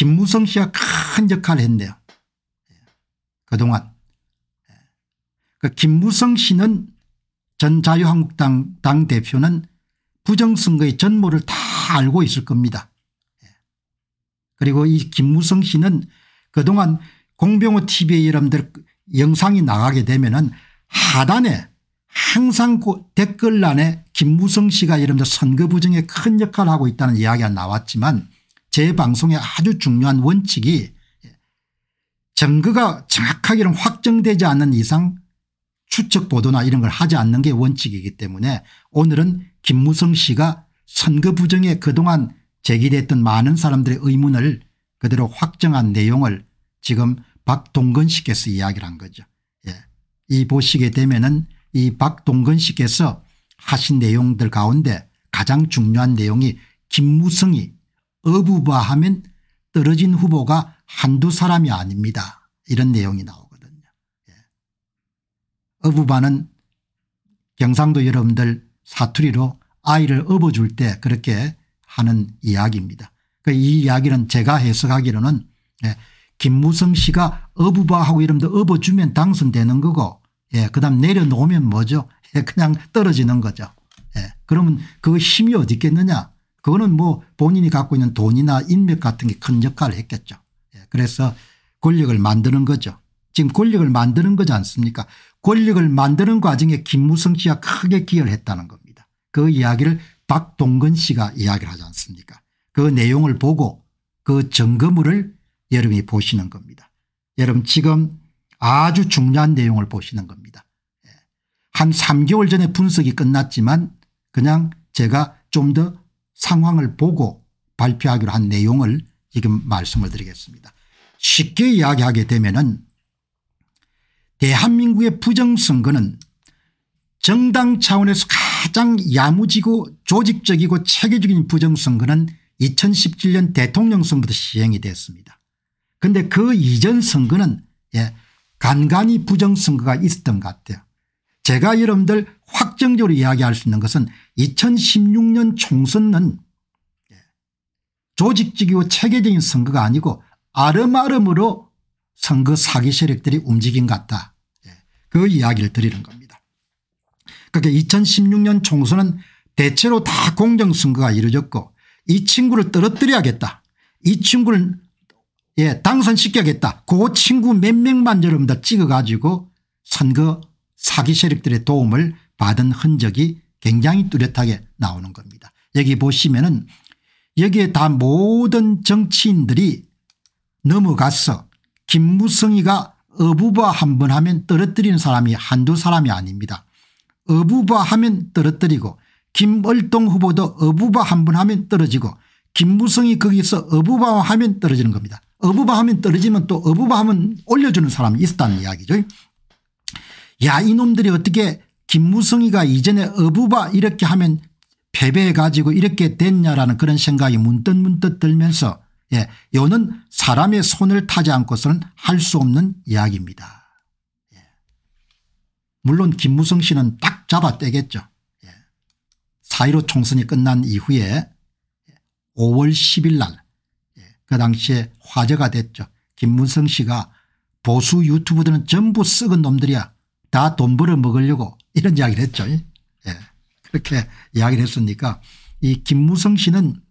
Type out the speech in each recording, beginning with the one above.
김무성 씨가 큰 역할을 했네요. 예. 그동안. 예. 그 김무성 씨는 전 자유한국당 당 대표는 부정선거의 전모를 다 알고 있을 겁니다. 예. 그리고 이 김무성 씨는 그동안 공병호 t v 여러분들 영상이 나가게 되면은 하단에 항상 댓글란에 김무성 씨가 여러분들 선거 부정에 큰 역할을 하고 있다는 이야기가 나왔지만 제 방송의 아주 중요한 원칙이 증거가 정확하게는 확정되지 않는 이상 추측 보도나 이런 걸 하지 않는 게 원칙이기 때문에 오늘은 김무성 씨가 선거 부정에 그동안 제기됐던 많은 사람들의 의문을 그대로 확정한 내용을 지금 박동근 씨께서 이야기를 한 거죠. 예. 이 보시게 되면은 이 박동근 씨께서 하신 내용들 가운데 가장 중요한 내용이 김무성이 어부바 하면 떨어진 후보가 한두 사람이 아닙니다. 이런 내용이 나오거든요. 예. 어부바는 경상도 여러분들 사투리로 아이를 업어줄 때 그렇게 하는 이야기입니다. 그이 이야기는 제가 해석하기로는 예, 김무성 씨가 어부바하고 이름도 업어주면 당선되는 거고 예, 그 다음 내려놓으면 뭐죠? 예, 그냥 떨어지는 거죠. 예, 그러면 그 힘이 어디 있겠느냐 그거는 뭐 본인이 갖고 있는 돈이나 인맥 같은 게 큰 역할을 했겠죠. 예, 그래서 권력을 만드는 거죠. 지금 권력을 만드는 거지 않습니까 권력을 만드는 과정에 김무성 씨가 크게 기여를 했다는 겁니다. 그 이야기를 박동근 씨가 이야기를 하지 않습니까 그 내용을 보고 그 점검을 여러분이 보시는 겁니다. 여러분 지금 아주 중요한 내용을 보시는 겁니다. 예, 한 3개월 전에 분석이 끝났지만 그냥 제가 좀더 상황을 보고 발표하기로 한 내용을 지금 말씀을 드리겠습니다. 쉽게 이야기하게 되면은 대한민국의 부정선거는 정당 차원에서 가장 야무지고 조직적이고 체계적인 부정선거는 2017년 대통령 선거부터 시행이 됐습니다. 그런데 그 이전 선거는 예, 간간히 부정선거가 있었던 것 같아요. 제가 여러분들 확정적으로 이야기할 수 있는 것은 2016년 총선은 조직적이고 체계적인 선거가 아니고 아름아름으로 선거 사기 세력들이 움직인 것 같다. 예, 그 이야기를 드리는 겁니다. 그러니까 2016년 총선은 대체로 다 공정선거가 이루어졌고 이 친구를 떨어뜨려야겠다. 이 친구를 예, 당선시켜야겠다. 그 친구 몇 명만 여러분들 찍어가지고 선거 사기 세력들의 도움을 받은 흔적이 굉장히 뚜렷하게 나오는 겁니다. 여기 보시면은 여기에 다 모든 정치인들이 넘어가서 김무성이가 어부바 한 번 하면 떨어뜨리는 사람이 한두 사람이 아닙니다. 어부바 하면 떨어뜨리고 김월동 후보도 어부바 한 번 하면 떨어지고 김무성이 거기서 어부바 하면 떨어지는 겁니다. 어부바 하면 떨어지면 또 어부바 하면 올려주는 사람이 있었다는 이야기죠. 야 이놈들이 어떻게 김무성이가 이전에 어부바 이렇게 하면 패배해가지고 이렇게 됐냐라는 그런 생각이 문득문득 들면서 예, 요는 사람의 손을 타지 않고서는 할 수 없는 이야기입니다. 예. 물론 김무성 씨는 딱 잡아 떼겠죠. 예. 4.15 총선이 끝난 이후에 5월 10일 날그 예, 당시에 화제가 됐죠. 김무성 씨가 보수 유튜브들은 전부 썩은 놈들이야. 다 돈 벌어 먹으려고 이런 이야기를 했죠. 예. 그렇게 이야기를 했으니까 이 김무성 씨는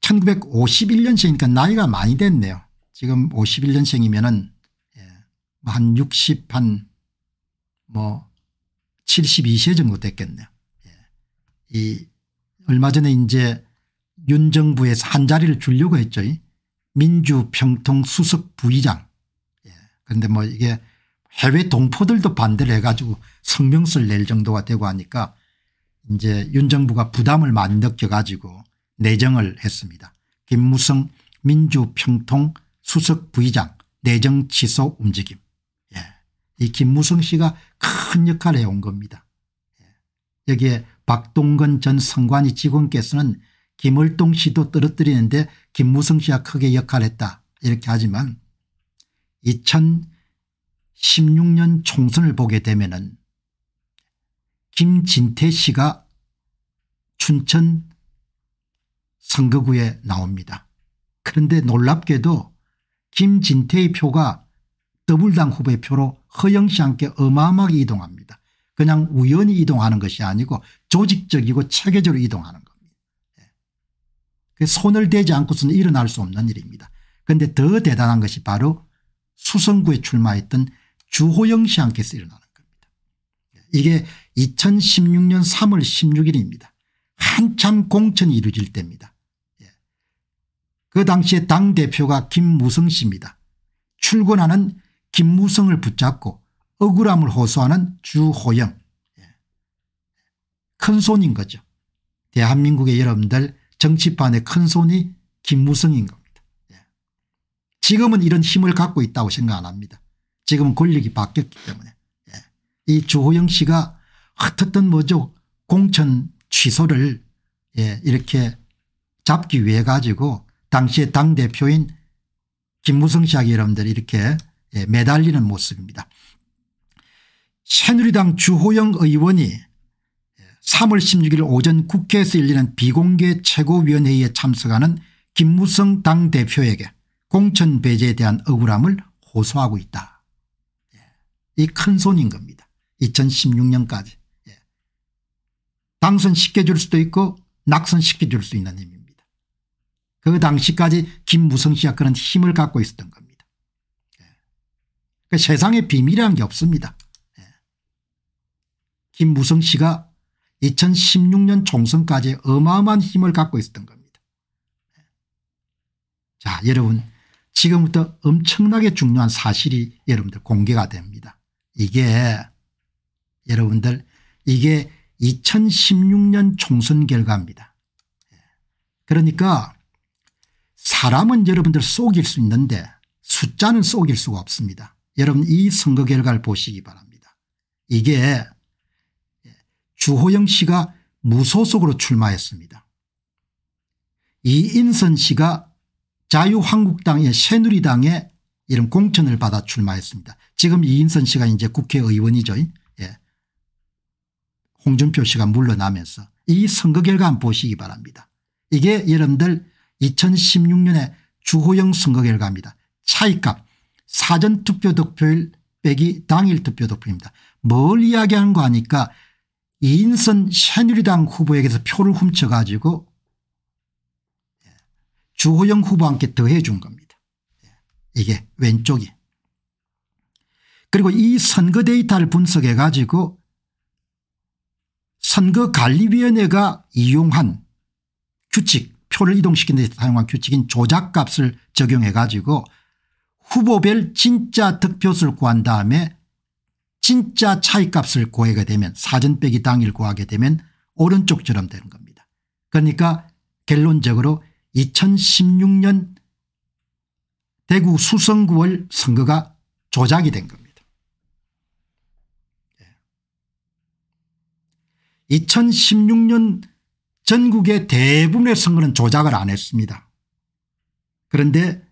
1951년생이니까 나이가 많이 됐네요. 지금 51년생이면은 예, 뭐 한 60, 한 뭐 72세 정도 됐겠네요. 예. 이 얼마 전에 이제 윤 정부에서 한 자리를 주려고 했죠. 민주평통수석부의장. 예. 그런데 뭐 이게 해외 동포들도 반대를 해가지고 성명서를 낼 정도가 되고 하니까 이제 윤 정부가 부담을 많이 느껴가지고 내정을 했습니다. 김무성 민주평통 수석 부의장 내정 취소 움직임. 예. 이 김무성 씨가 큰 역할을 해온 겁니다. 예. 여기에 박동건 전 선관위 직원께서는 김월동 씨도 떨어뜨리는데 김무성 씨가 크게 역할했다 을 이렇게 하지만 2000 16년 총선을 보게 되면 김진태 씨가 춘천 선거구에 나옵니다. 그런데 놀랍게도 김진태의 표가 더블당 후보의 표로 허영 씨와 함께 어마어마하게 이동합니다. 그냥 우연히 이동하는 것이 아니고 조직적이고 체계적으로 이동하는 겁니다. 예. 손을 대지 않고서는 일어날 수 없는 일입니다. 그런데 더 대단한 것이 바로 수성구에 출마했던 주호영 씨한테서 일어나는 겁니다. 이게 2016년 3월 16일입니다. 한참 공천이 이루어질 때입니다. 예. 그 당시에 당대표가 김무성 씨입니다. 출근하는 김무성을 붙잡고 억울함을 호소하는 주호영. 예. 큰 손인 거죠. 대한민국의 여러분들 정치판의 큰 손이 김무성인 겁니다. 예. 지금은 이런 힘을 갖고 있다고 생각 안 합니다. 지금 권력이 바뀌었기 때문에 예. 이 주호영 씨가 흩었던 뭐죠 공천 취소를 예. 이렇게 잡기 위해 가지고 당시에 당대표인 김무성 씨하고 여러분들이 이렇게 예. 매달리는 모습입니다. 새누리당 주호영 의원이 3월 16일 오전 국회에서 열리는 비공개 최고위원회의에 참석하는 김무성 당대표에게 공천 배제에 대한 억울함을 호소하고 있다. 이큰 손인 겁니다. 2016년까지. 예. 당선시켜줄 수도 있고 낙선시켜줄 수 있는 힘입니다. 그 당시까지 김무성 씨가 그런 힘을 갖고 있었던 겁니다. 예. 그 세상에 비밀이란 게 없습니다. 예. 김무성 씨가 2016년 총선까지 어마어마한 힘을 갖고 있었던 겁니다. 예. 자 여러분 지금부터 엄청나게 중요한 사실이 여러분들 공개가 됩니다. 이게 여러분들 이게 2016년 총선 결과입니다. 그러니까 사람은 여러분들 속일 수 있는데 숫자는 속일 수가 없습니다. 여러분 이 선거 결과를 보시기 바랍니다. 이게 주호영 씨가 무소속으로 출마했습니다. 이인선 씨가 자유한국당의 새누리당의 이런 공천을 받아 출마했습니다. 지금 이인선 씨가 이제 국회의원이죠. 예. 홍준표 씨가 물러나면서 이 선거 결과 한번 보시기 바랍니다. 이게 여러분들 2016년에 주호영 선거 결과입니다. 차이값 사전투표 득표율 빼기 당일 투표 득표입니다. 뭘 이야기하는 거 아니까 이인선 새누리당 후보에게서 표를 훔쳐가지고 예, 주호영 후보한테 더해준 겁니다. 이게 왼쪽이. 그리고 이 선거 데이터를 분석해 가지고 선거관리위원회가 이용한 규칙 표를 이동시킨 데 사용한 규칙인 조작값을 적용해 가지고 후보별 진짜 득표수를 구한 다음에 진짜 차이값을 구하게 되면 사전 빼기 당일 구하게 되면 오른쪽처럼 되는 겁니다. 그러니까 결론적으로 2016년 대구 수성구월 선거가 조작이 된 겁니다. 2016년 예. 전국의 대부분의 선거는 조작을 안 했습니다. 그런데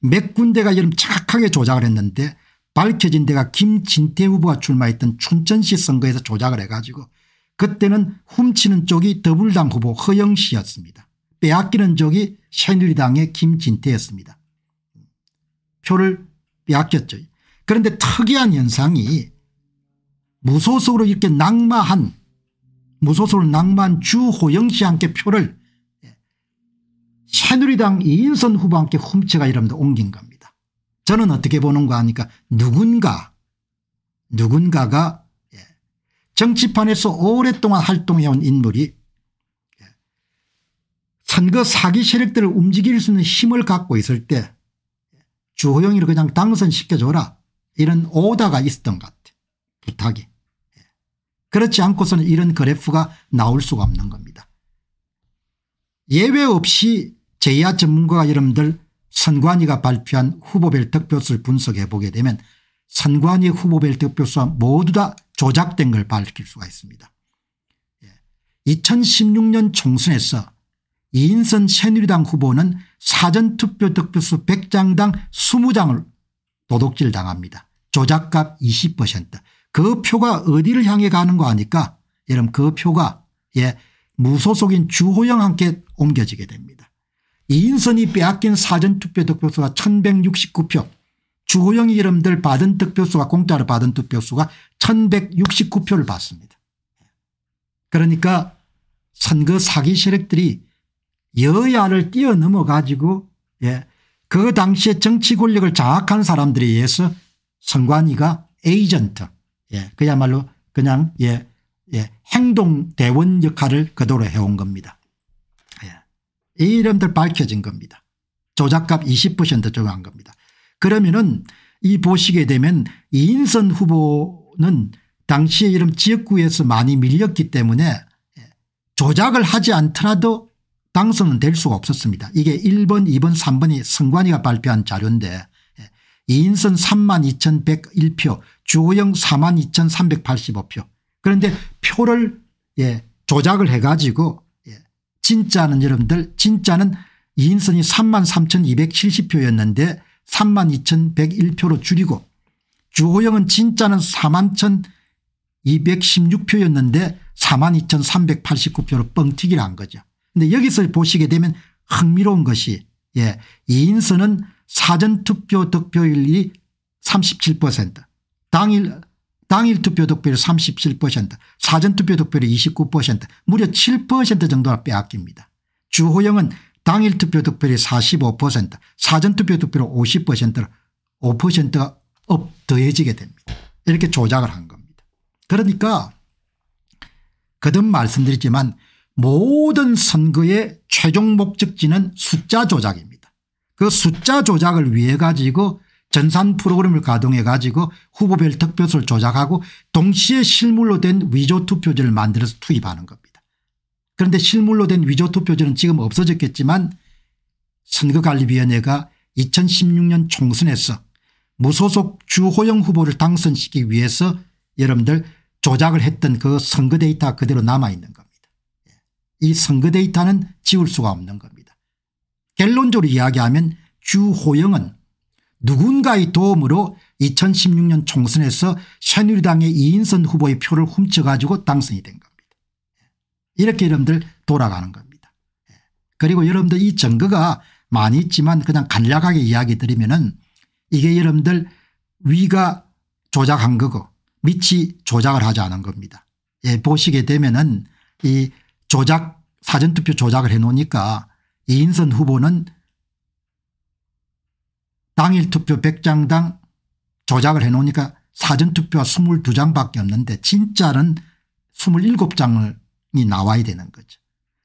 몇 군데가 여름 착하게 조작을 했는데 밝혀진 데가 김진태 후보가 출마했던 춘천시 선거에서 조작을 해가지고 그때는 훔치는 쪽이 더불당 후보 허영 씨였습니다. 빼앗기는 쪽이 새누리당의 김진태였습니다. 표를 빼앗겼죠. 그런데 특이한 현상이 무소속으로 이렇게 낙마한 무소속으로 낙마한 주호영 씨와 함께 표를 새누리당 이인선 후보와 함께 훔쳐가 이러면서 옮긴 겁니다. 저는 어떻게 보는가 하니까 누군가 누군가가 정치판에서 오랫동안 활동해온 인물이 선거 사기 세력들을 움직일 수 있는 힘을 갖고 있을 때 주호영이를 그냥 당선시켜줘라 이런 오다가 있었던 것 같아요. 부탁이. 예. 그렇지 않고서는 이런 그래프가 나올 수가 없는 겁니다. 예외 없이 제야 전문가 여러분들 선관위가 발표한 후보별 득표수를 분석해 보게 되면 선관위 후보별 득표수와 모두 다 조작된 걸 밝힐 수가 있습니다. 2016년 예. 총선에서 이인선 새누리당 후보는 사전투표 득표수 100장당 20장을 도둑질 당합니다. 조작값 20%그 표가 어디를 향해 가는 거 아니까 여러분 그 표가 예 무소속인 주호영 함께 옮겨지게 됩니다. 이인선이 빼앗긴 사전투표 득표수가 1169표 주호영 이여러분들 받은 득표수가 공짜로 받은 득표수가 1169표를 받습니다. 그러니까 선거 사기 세력들이 여야를 뛰어넘어 가지고 예. 그 당시에 정치 권력을 장악한 사람들에 의해서 선관위가 에이전트 예. 그야말로 그냥 예. 예. 행동대원 역할을 그대로 해온 겁니다. 예. 이 이름들 밝혀진 겁니다. 조작값 20% 적용한 겁니다. 그러면은 이 보시게 되면 이인선 후보는 당시에 이런 지역구에서 많이 밀렸기 때문에 예, 조작을 하지 않더라도 당선은 될 수가 없었습니다. 이게 1번 2번 3번이 선관위가 발표한 자료인데 예. 이인선 32,101표 주호영 42,385표 그런데 표를 예, 조작을 해가지고 예, 진짜는 여러분들 진짜는 이인선이 33,270표였는데 32,101표로 줄이고 주호영은 진짜는 41,216표였는데 42,389표로 뻥튀기를 한 거죠. 근데 여기서 보시게 되면 흥미로운 것이 예, 이인선은 사전투표 득표율이 37% 당일 당일 투표 득표율 37% 사전투표 득표율 29% 무려 7% 정도가 빼앗깁니다. 주호영은 당일 투표 득표율이 45% 사전투표 득표율 5 0 5%가 업 더해지게 됩니다. 이렇게 조작을 한 겁니다. 그러니까 그듭 말씀드리지만 모든 선거의 최종 목적지는 숫자 조작입니다. 그 숫자 조작을 위해 가지고 전산 프로그램을 가동해 가지고 후보별 득표수를 조작하고 동시에 실물로 된 위조 투표지를 만들어서 투입하는 겁니다. 그런데 실물로 된 위조 투표지는 지금 없어졌겠지만 선거관리위원회가 2016년 총선에서 무소속 주호영 후보를 당선시키기 위해서 여러분들 조작을 했던 그 선거 데이터 그대로 남아있는 겁니다. 이 선거 데이터는 지울 수가 없는 겁니다. 결론적으로 이야기하면 주호영은 누군가의 도움으로 2016년 총선에서 새누리당의 이인선 후보의 표를 훔쳐가지고 당선이 된 겁니다. 이렇게 여러분들 돌아가는 겁니다. 그리고 여러분들 이 증거가 많이 있지만 그냥 간략하게 이야기 드리면은 이게 여러분들 위가 조작한 거고 밑이 조작을 하지 않은 겁니다. 예, 보시게 되면은 이 조작 사전투표 조작을 해놓으니까 이인선 후보는 당일투표 100장당 조작을 해놓으니까 사전투표가 22장밖에 없는데 진짜는 27장이 나와야 되는 거죠.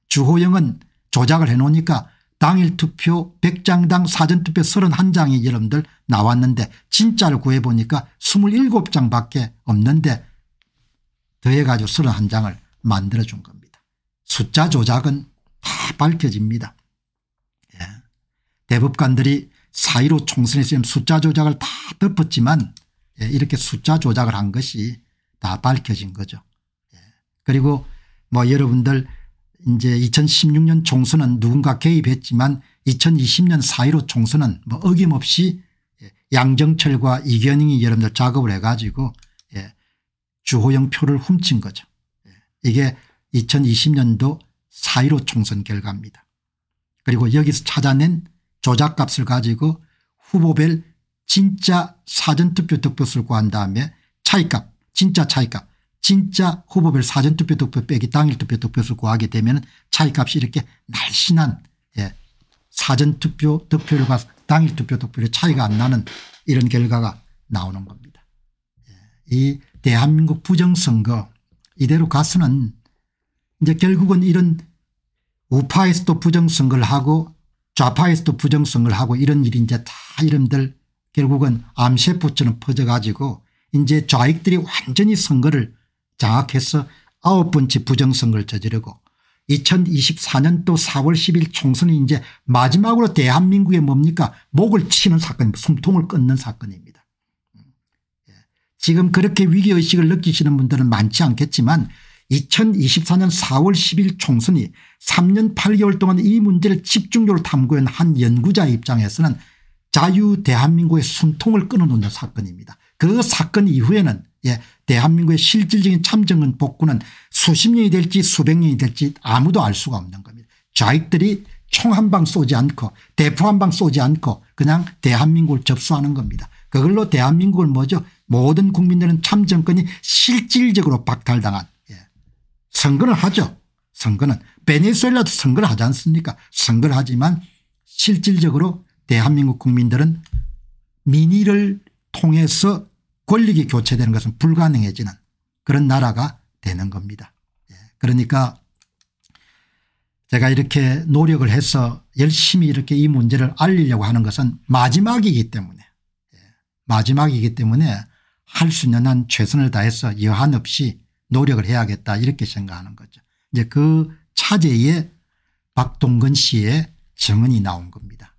주호영은 조작을 해놓으니까 당일투표 100장당 사전투표 31장이 여러분들 나왔는데 진짜를 구해보니까 27장밖에 없는데 더해가지고 31장을 만들어준 겁니다. 숫자 조작은 다 밝혀집니다. 예. 대법관들이 4.15 총선에 쓰 숫자 조작을 다 덮었지만 예. 이렇게 숫자 조작을 한 것이 다 밝혀진 거죠. 예. 그리고 뭐 여러분들 이제 2016년 총선은 누군가 개입했지만 2020년 4.15 총선은 뭐 어김없이 예, 양정철과 이견영이 여러분들 작업을 해가지고 예, 주호영 표를 훔친 거죠. 예. 이게 2020년도 4.15 총선 결과입니다. 그리고 여기서 찾아낸 조작값을 가지고 후보별 진짜 사전투표 득표수를 구한 다음에 차이값 진짜 차이값 진짜 후보별 사전투표 득표 빼기 당일투표 득표수 구하게 되면 차이값이 이렇게 날씬한 예. 사전투표 득표율과 당일투표 득표율 차이가 안 나는 이런 결과가 나오는 겁니다. 예. 이 대한민국 부정선거 이대로 가서는 이제 결국은 이런 우파에서도 부정선거를 하고 좌파에서도 부정선거를 하고 이런 일이 이제 다 이름들 결국은 암세포처럼 퍼져가지고 이제 좌익들이 완전히 선거를 장악해서 아홉 번째 부정선거를 저지르고 2024년도 4월 10일 총선이 이제 마지막으로 대한민국에 뭡니까 목을 치는 사건 숨통을 끊는 사건입니다. 예. 지금 그렇게 위기의식을 느끼시는 분들은 많지 않겠지만 2024년 4월 10일 총선이 3년 8개월 동안 이 문제를 집중적으로 탐구한 한 연구자 입장에서는 자유 대한민국의 숨통을 끊어놓는 사건입니다. 그 사건 이후에는 예, 대한민국의 실질적인 참정은 복구는 수십 년이 될지 수백 년이 될지 아무도 알 수가 없는 겁니다. 좌익들이 총 한 방 쏘지 않고 대포 한 방 쏘지 않고 그냥 대한민국을 접수하는 겁니다. 그걸로 대한민국을 뭐죠 모든 국민들은 참정권이 실질적으로 박탈당한 선거를 하죠. 선거는 베네수엘라도 선거를 하지 않습니까 선거를 하지만 실질적으로 대한민국 국민들은 민의를 통해서 권력이 교체되는 것은 불가능해지는 그런 나라가 되는 겁니다. 예, 그러니까 제가 이렇게 노력을 해서 열심히 이렇게 이 문제를 알리려고 하는 것은 마지막이기 때문에 예, 마지막이기 때문에 할 수 있는 한 최선을 다해서 여한 없이 노력을 해야겠다 이렇게 생각하는 거죠. 이제 그 차제에 박동근 씨의 증언이 나온 겁니다.